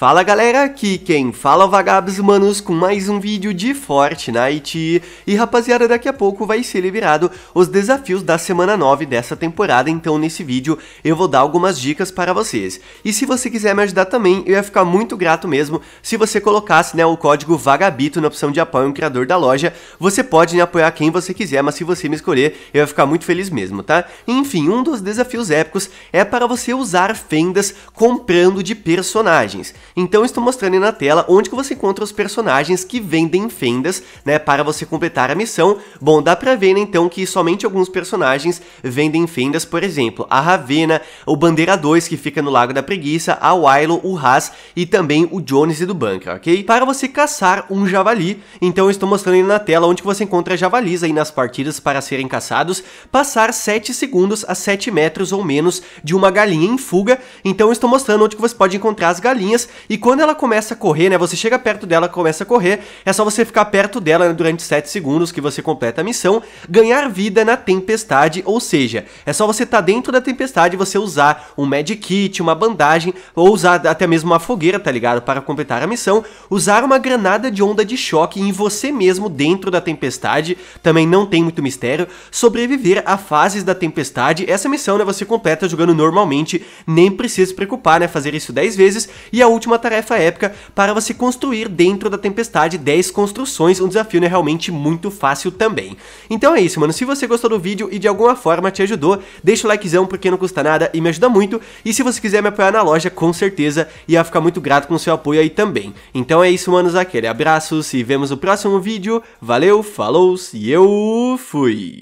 Fala galera, aqui quem fala é Vagabos Manos com mais um vídeo de Fortnite. E rapaziada, daqui a pouco vai ser liberado os desafios da semana 9 dessa temporada, então nesse vídeo eu vou dar algumas dicas para vocês. E se você quiser me ajudar também, eu ia ficar muito grato mesmo se você colocasse né, o código VAGABITO na opção de apoio ao criador da loja. Você pode né, apoiar quem você quiser, mas se você me escolher, eu ia ficar muito feliz mesmo, tá? Enfim, um dos desafios épicos é para você usar fendas comprando de personagens. Então estou mostrando aí na tela onde que você encontra os personagens que vendem fendas, né, para você completar a missão. Bom, dá pra ver, né, então, que somente alguns personagens vendem fendas, por exemplo, a Ravena, o Bandeira 2, que fica no Lago da Preguiça, a Wilo, o Haas e também o Jones e do Bunker, ok? Para você caçar um javali, então estou mostrando aí na tela onde que você encontra javalis aí nas partidas para serem caçados, passar 7 segundos a 7 metros ou menos de uma galinha em fuga, então estou mostrando onde que você pode encontrar as galinhas e quando ela começa a correr, né? Você chega perto dela, começa a correr. É só você ficar perto dela né, durante 7 segundos que você completa a missão. Ganhar vida na tempestade, ou seja, é só você estar tá dentro da tempestade você usar um medkit, uma bandagem, ou usar até mesmo uma fogueira, tá ligado? Para completar a missão. Usar uma granada de onda de choque em você mesmo dentro da tempestade. Também não tem muito mistério. Sobreviver a fases da tempestade. Essa missão, né? Você completa jogando normalmente. Nem precisa se preocupar, né? Fazer isso 10 vezes. E a última uma tarefa épica para você construir dentro da tempestade 10 construções, um desafio né, realmente muito fácil também. Então é isso, mano, se você gostou do vídeo e de alguma forma te ajudou, deixa o likezão porque não custa nada e me ajuda muito, e se você quiser me apoiar na loja, com certeza ia ficar muito grato com o seu apoio aí também. Então é isso, manos, aquele abraço, se vemos no próximo vídeo, valeu, falou e eu fui!